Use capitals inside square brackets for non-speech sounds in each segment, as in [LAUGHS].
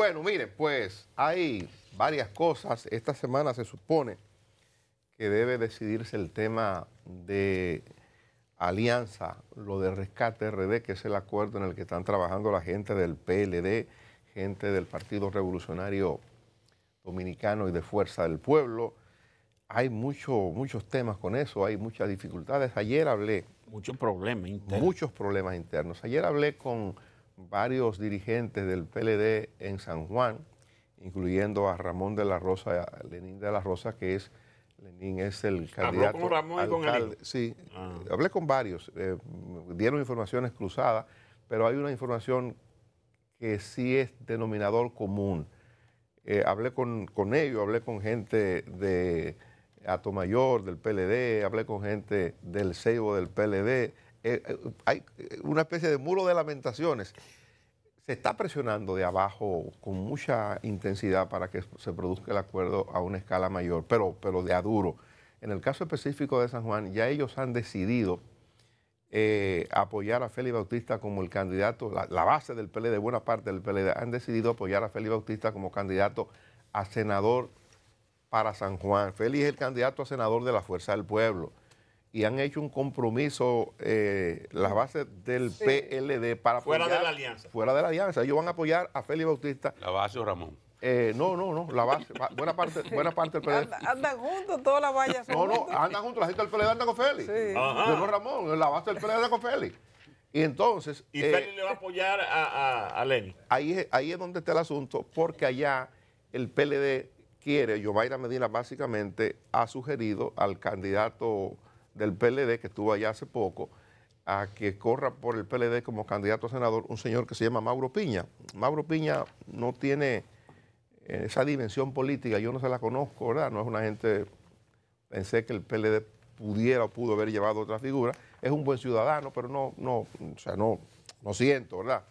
Bueno, miren, pues hay varias cosas. Esta semana se supone que debe decidirse el tema de alianza, lo de rescate RD, que es el acuerdo en el que están trabajando la gente del PLD, gente del Partido Revolucionario Dominicano y de Fuerza del Pueblo. Hay mucho, muchos temas con eso, hay muchas dificultades. Ayer hablé... Muchos problemas internos. Muchos problemas internos. Ayer hablé con varios dirigentes del PLD en San Juan, incluyendo a Ramón de la Rosa, a Lenín de la Rosa, que es, Lenín es el candidato. Habló con Ramón con Sí, ah. hablé con varios, eh, dieron informaciones cruzadas, pero hay una información que sí es denominador común. Eh, hablé con, con ellos, hablé con gente de Atomayor, del PLD, hablé con gente del Seibo del PLD, eh, eh, hay eh, una especie de muro de lamentaciones. Se está presionando de abajo con mucha intensidad para que se produzca el acuerdo a una escala mayor, pero, pero de a duro. En el caso específico de San Juan, ya ellos han decidido apoyar a Félix Bautista como el candidato, la, la, base del PLD, buena parte del PLD, han decidido apoyar a Félix Bautista como candidato a senador para San Juan. Félix es el candidato a senador de la Fuerza del Pueblo y han hecho un compromiso eh, las bases del PLD para fuera de la alianza fuera de la alianza ellos van a apoyar a Félix Bautista la base o Ramón eh, no, no, no, la base, buena parte, buena parte del PLD. andan juntos todas las vallas. No, no, andan juntos, la gente del PLD anda con Félix. Sí. Ramón, la base del PLD anda con Félix. Y entonces... Y eh, Félix le va a apoyar a, a, Ahí es, ahí es donde está el asunto, porque allá el PLD quiere, Yomaira Medina básicamente ha sugerido al candidato del PLD, que estuvo allá hace poco, a que corra por el PLD como candidato a senador un señor que se llama Mauro Piña. Mauro Piña no tiene eh, esa dimensión política, yo no se la conozco, ¿verdad? No es una gente, pensé que el PLD pudiera o pudo haber llevado otra figura. Es un buen ciudadano, pero no, no, o sea, no, no siento, ¿verdad?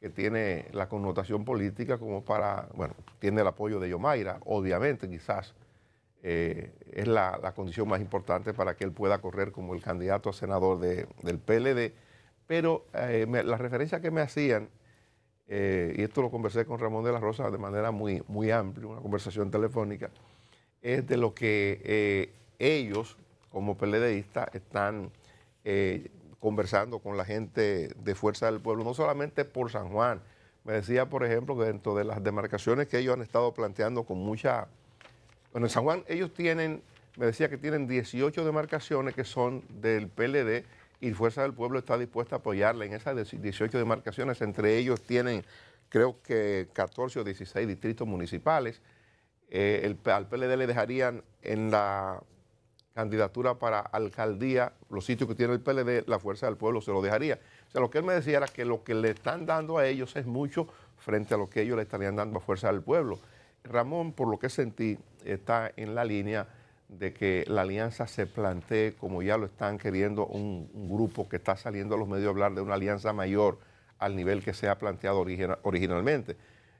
Que tiene la connotación política como para, bueno, tiene el apoyo de Yomaira, obviamente, quizás eh, es la, condición más importante para que él pueda correr como el candidato a senador del PLD. Pero eh, la referencia que me hacían, eh, y esto lo conversé con Ramón de la Rosa de manera muy, muy amplia, una conversación telefónica, es de lo que ellos, como PLDistas, están conversando con la gente de Fuerza del Pueblo, no solamente por San Juan. Me decía, por ejemplo, que dentro de las demarcaciones que ellos han estado planteando con mucha bueno, en San Juan ellos tienen, me decía que tienen 18 demarcaciones que son del PLD y Fuerza del Pueblo está dispuesta a apoyarle en esas 18 demarcaciones. Entre ellos tienen, creo que 14 o 16 distritos municipales. Eh, el, al PLD le dejarían en la candidatura para alcaldía, los sitios que tiene el PLD, la Fuerza del Pueblo se lo dejaría. O sea, lo que él me decía era que lo que le están dando a ellos es mucho frente a lo que ellos le estarían dando a Fuerza del Pueblo. Ramón, por lo que sentí, está en la línea de que la alianza se plantee, como ya lo están queriendo un, grupo que está saliendo a los medios a hablar de una alianza mayor al nivel que se ha planteado originalmente.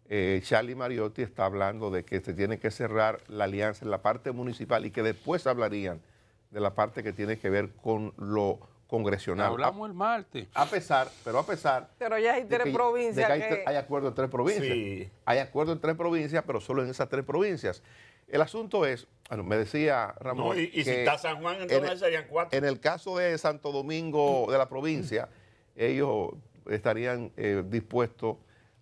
Eh, Charlie Mariotti está hablando de que se tiene que cerrar la alianza en la parte municipal y que después hablarían de la parte que tiene que ver con lo congresional. Hablamos el martes. A pesar, pero a pesar. Pero ya hay tres provincias. Hay, acuerdo en tres provincias. Hay acuerdo en tres provincias, pero solo en esas tres provincias. El asunto es, me decía Ramón. y, si está San Juan, entonces en, serían cuatro. En el caso de Santo Domingo de la provincia, ellos estarían eh, dispuestos,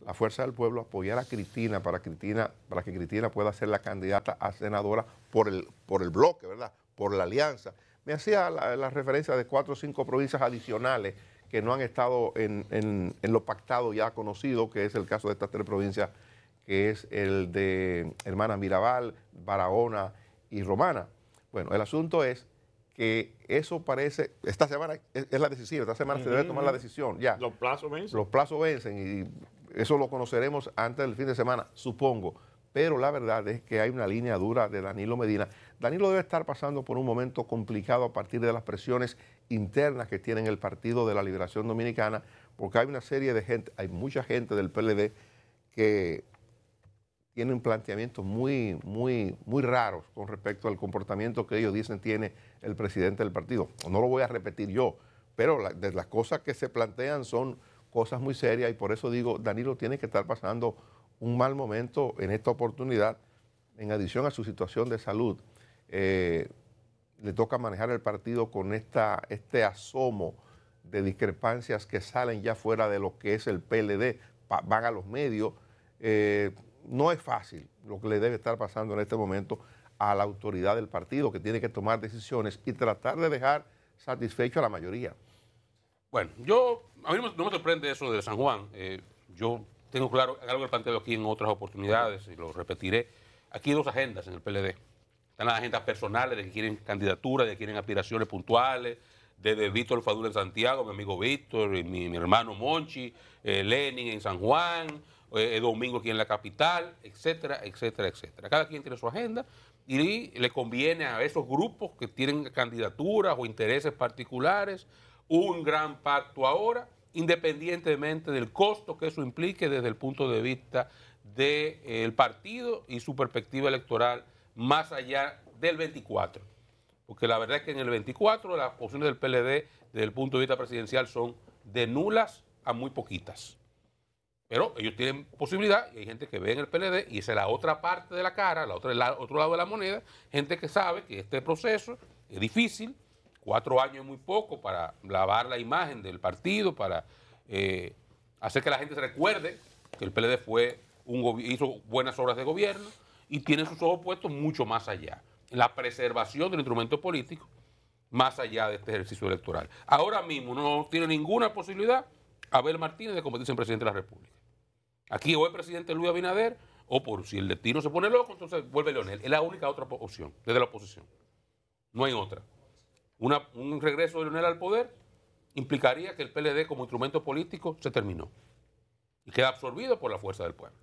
la Fuerza del Pueblo, a apoyar a Cristina para, Cristina para que Cristina pueda ser la candidata a senadora por el, por el bloque, ¿verdad? Por la alianza me hacía la, referencia de cuatro o cinco provincias adicionales que no han estado en, en, en, lo pactado ya conocido, que es el caso de estas tres provincias, que es el de Hermana Mirabal, Barahona y Romana. Bueno, el asunto es que eso parece, esta semana es, la decisiva, esta semana se debe tomar la decisión, ya. Los plazos vencen. Los plazos vencen y eso lo conoceremos antes del fin de semana, supongo pero la verdad es que hay una línea dura de Danilo Medina. Danilo debe estar pasando por un momento complicado a partir de las presiones internas que tiene el Partido de la Liberación Dominicana, porque hay una serie de gente, hay mucha gente del PLD que tienen planteamientos muy, muy, muy raros con respecto al comportamiento que ellos dicen tiene el presidente del partido. No lo voy a repetir yo, pero de las cosas que se plantean son cosas muy serias y por eso digo, Danilo tiene que estar pasando un mal momento en esta oportunidad, en adición a su situación de salud. Eh, le toca manejar el partido con esta, este asomo de discrepancias que salen ya fuera de lo que es el PLD, van a los medios. Eh, no es fácil lo que le debe estar pasando en este momento a la autoridad del partido, que tiene que tomar decisiones y tratar de dejar satisfecho a la mayoría. Bueno, yo, a mí no me sorprende eso de San Juan. Eh, yo tengo claro, algo que planteo aquí en otras oportunidades y lo repetiré. Aquí hay dos agendas en el PLD. Están las agendas personales de que quieren candidaturas, de que quieren aspiraciones puntuales, desde Víctor Fadul en Santiago, mi amigo Víctor, mi, hermano Monchi, eh, Lenin en San Juan, eh, Domingo aquí en la capital, etcétera, etcétera, etcétera. Cada quien tiene su agenda y le conviene a esos grupos que tienen candidaturas o intereses particulares un gran pacto ahora independientemente del costo que eso implique desde el punto de vista del partido y su perspectiva electoral más allá del 24. Porque la verdad es que en el 24 las opciones del PLD desde el punto de vista presidencial son de nulas a muy poquitas. Pero ellos tienen posibilidad y hay gente que ve en el PLD y es la otra parte de la cara, la otra, el otro lado de la moneda, gente que sabe que este proceso es difícil, Cuatro años es muy poco para lavar la imagen del partido, para eh, hacer que la gente se recuerde que el PLD fue un hizo buenas obras de gobierno y tiene sus ojos puestos mucho más allá. La preservación del instrumento político más allá de este ejercicio electoral. Ahora mismo no tiene ninguna posibilidad Abel Martínez de convertirse en presidente de la República. Aquí o el presidente Luis Abinader, o por si el destino se pone loco, entonces vuelve Leonel. Es la única otra opción, desde la oposición. No hay otra un regreso de Leonel al poder implicaría que el PLD como instrumento político se terminó y queda absorbido por la fuerza del pueblo.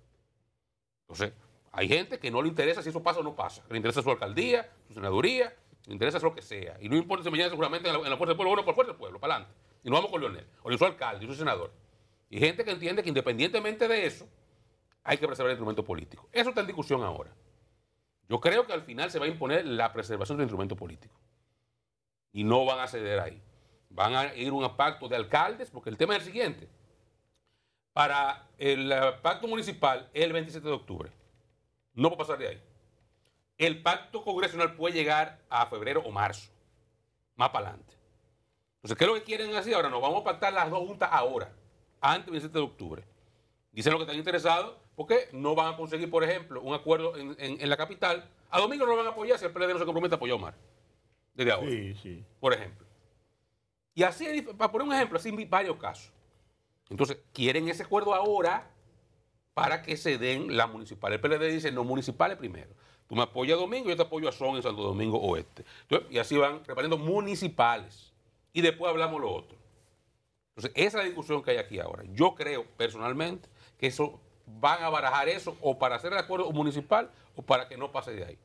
Entonces, hay gente que no le interesa si eso pasa o no pasa. Le interesa su alcaldía, su senaduría, le interesa lo que sea. Y no importa si mañana seguramente en la, fuerza del pueblo, bueno, por fuerza del pueblo, para adelante. Y no vamos con Leonel, o su alcalde, yo su senador. Y gente que entiende que independientemente de eso, hay que preservar el instrumento político. Eso está en discusión ahora. Yo creo que al final se va a imponer la preservación del instrumento político y no van a ceder ahí. Van a ir a un pacto de alcaldes, porque el tema es el siguiente. Para el eh, pacto municipal, el 27 de octubre. No va a pasar de ahí. El pacto congresional puede llegar a febrero o marzo, más para adelante. Entonces, ¿qué es lo que quieren hacer ahora? Nos vamos a pactar las dos juntas ahora, antes del 27 de octubre. Dicen lo que están interesados, porque no van a conseguir, por ejemplo, un acuerdo en, la capital. A Domingo no lo van a apoyar si el PLD no se compromete a apoyar a Omar desde ahora. Por ejemplo. Y así, para poner un ejemplo, así varios casos. Entonces, quieren ese acuerdo ahora para que se den las municipales. El PLD dice, no, municipales primero. Tú me apoyas a Domingo, yo te apoyo a Son en Santo Domingo Oeste. y así van repartiendo municipales. Y después hablamos lo otro. Entonces, esa es la discusión que hay aquí ahora. Yo creo, personalmente, que eso van a barajar eso o para hacer el acuerdo municipal o para que no pase de ahí.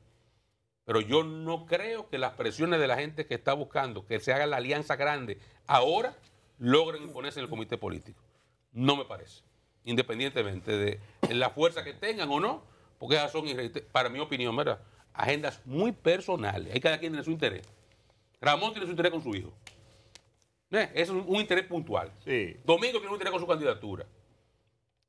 Pero yo no creo que las presiones de la gente que está buscando que se haga la alianza grande ahora logren imponerse en el comité político. No me parece. Independientemente de la fuerza que tengan o no, porque esas son, para mi opinión, agendas muy personales. Hay cada quien tiene su interés. Ramón tiene su interés con su hijo. ¿Eh? es un interés puntual. Domingo tiene un interés con su candidatura.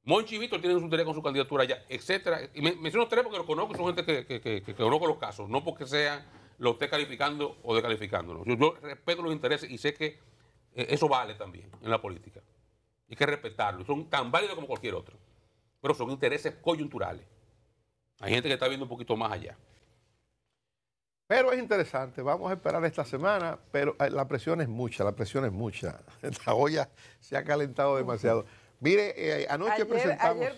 Monchi Víctor tienen su tarea con su candidatura allá, etcétera. Y me, menciono tres porque los conozco, son gente que, conozco los casos, no porque sean lo esté calificando o descalificándolo. Yo, yo, respeto los intereses y sé que eh, eso vale también en la política. y que respetarlo. Son tan válidos como cualquier otro. Pero son intereses coyunturales. Hay gente que está viendo un poquito más allá. Pero es interesante, vamos a esperar esta semana, pero eh, la presión es mucha, la presión es mucha. La [LAUGHS] olla se ha calentado demasiado. Mire, eh, anoche presentamos...